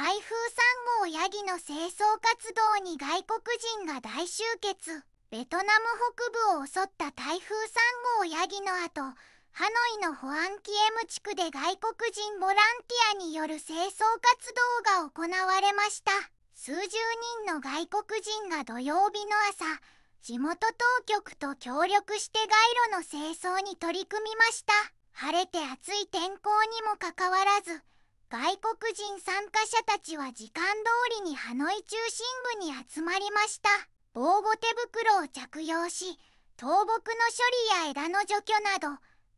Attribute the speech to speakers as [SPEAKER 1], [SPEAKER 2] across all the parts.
[SPEAKER 1] 台風3号ヤギの清掃活動に外国人が大集結ベトナム北部を襲った台風3号ヤギの後ハノイの保安キエム地区で外国人ボランティアによる清掃活動が行われました数十人の外国人が土曜日の朝地元当局と協力して街路の清掃に取り組みました晴れて暑い天候にもかかわらず外国人参加者たちは時間通りにハノイ中心部に集まりました防護手袋を着用し倒木の処理や枝の除去など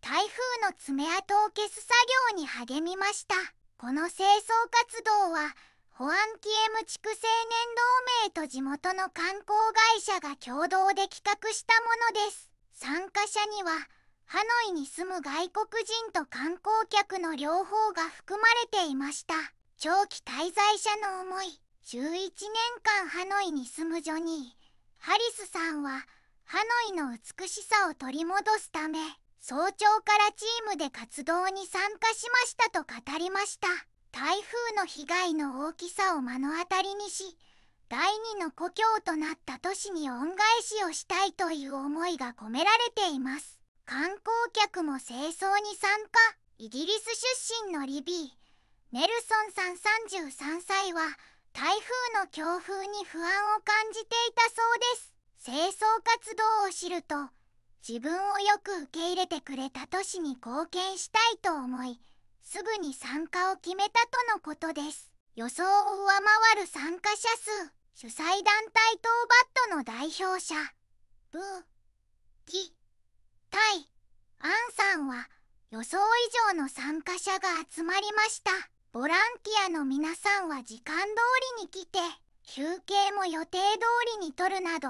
[SPEAKER 1] 台風の爪痕を消す作業に励みましたこの清掃活動は保安ンキエム地区青年同盟と地元の観光会社が共同で企画したものです参加者にはハノイに住む外国人と観光客の両方が含まれていました長期滞在者の思い11年間ハノイに住むジョニー・ハリスさんはハノイの美しさを取り戻すため早朝からチームで活動に参加しましたと語りました台風の被害の大きさを目の当たりにし第二の故郷となった都市に恩返しをしたいという思いが込められています観光客も清掃に参加イギリス出身のリビーネルソンさん33歳は台風の強風に不安を感じていたそうです清掃活動を知ると自分をよく受け入れてくれた都市に貢献したいと思いすぐに参加を決めたとのことです予想を上回る参加者数主催団体トーバットの代表者ブーキ対アンさんは予想以上の参加者が集まりましたボランティアの皆さんは時間通りに来て休憩も予定通りにとるなど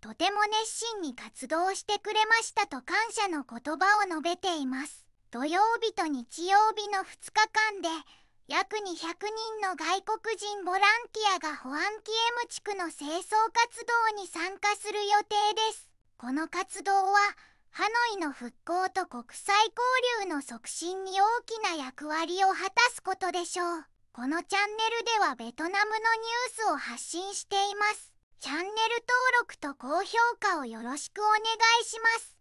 [SPEAKER 1] とても熱心に活動してくれましたと感謝の言葉を述べています土曜日と日曜日の2日間で約200人の外国人ボランティアが保安キエム地区の清掃活動に参加する予定ですこの活動はハノイの復興と国際交流の促進に大きな役割を果たすことでしょうこのチャンネルではベトナムのニュースを発信していますチャンネル登録と高評価をよろしくお願いします